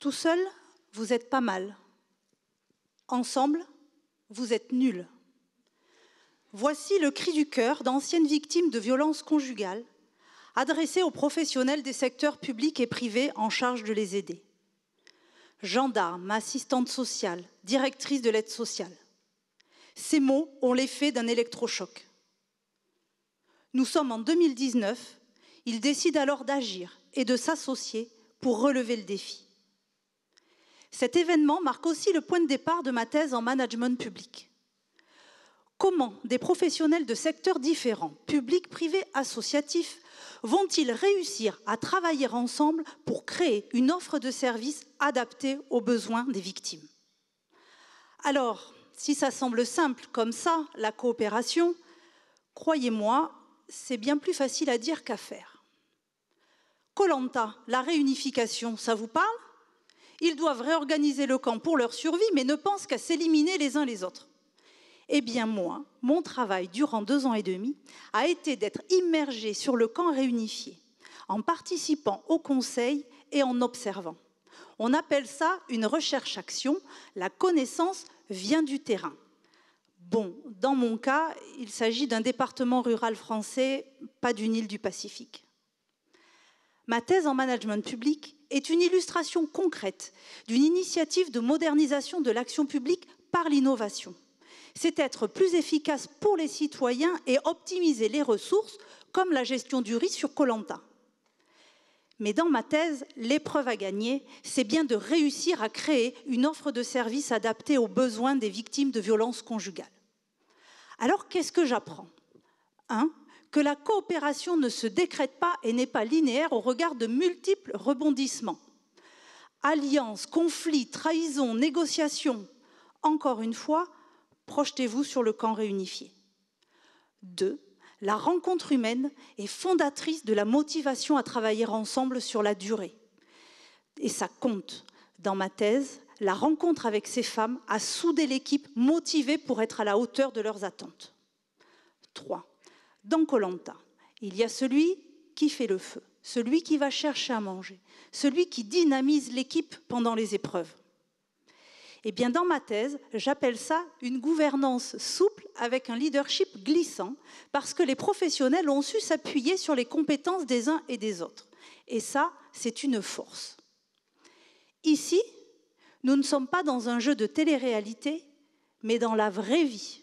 Tout seul, vous êtes pas mal. Ensemble, vous êtes nuls. Voici le cri du cœur d'anciennes victimes de violences conjugales adressé aux professionnels des secteurs publics et privés en charge de les aider. Gendarmes, assistantes sociales, directrices de l'aide sociale. Ces mots ont l'effet d'un électrochoc. Nous sommes en 2019, ils décident alors d'agir et de s'associer pour relever le défi. Cet événement marque aussi le point de départ de ma thèse en management public. Comment des professionnels de secteurs différents, publics, privés, associatifs, vont-ils réussir à travailler ensemble pour créer une offre de services adaptée aux besoins des victimes Alors, si ça semble simple comme ça, la coopération, croyez-moi, c'est bien plus facile à dire qu'à faire. Colanta, la réunification, ça vous parle ils doivent réorganiser le camp pour leur survie, mais ne pensent qu'à s'éliminer les uns les autres. Eh bien moi, mon travail durant deux ans et demi a été d'être immergé sur le camp réunifié, en participant au conseil et en observant. On appelle ça une recherche-action, la connaissance vient du terrain. Bon, dans mon cas, il s'agit d'un département rural français, pas d'une île du Pacifique. Ma thèse en management public est une illustration concrète d'une initiative de modernisation de l'action publique par l'innovation. C'est être plus efficace pour les citoyens et optimiser les ressources, comme la gestion du risque sur Colanta. Mais dans ma thèse, l'épreuve à gagner, c'est bien de réussir à créer une offre de services adaptée aux besoins des victimes de violences conjugales. Alors, qu'est-ce que j'apprends que la coopération ne se décrète pas et n'est pas linéaire au regard de multiples rebondissements. Alliances, conflits, trahisons, négociations, encore une fois, projetez-vous sur le camp réunifié. 2. La rencontre humaine est fondatrice de la motivation à travailler ensemble sur la durée. Et ça compte. Dans ma thèse, la rencontre avec ces femmes a soudé l'équipe motivée pour être à la hauteur de leurs attentes. 3. Dans Colanta, il y a celui qui fait le feu, celui qui va chercher à manger, celui qui dynamise l'équipe pendant les épreuves. Eh bien, dans ma thèse, j'appelle ça une gouvernance souple avec un leadership glissant, parce que les professionnels ont su s'appuyer sur les compétences des uns et des autres. Et ça, c'est une force. Ici, nous ne sommes pas dans un jeu de télé-réalité, mais dans la vraie vie.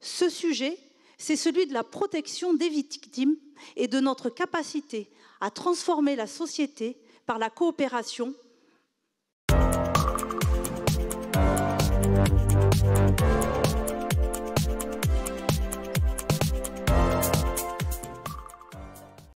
Ce sujet, c'est celui de la protection des victimes et de notre capacité à transformer la société par la coopération.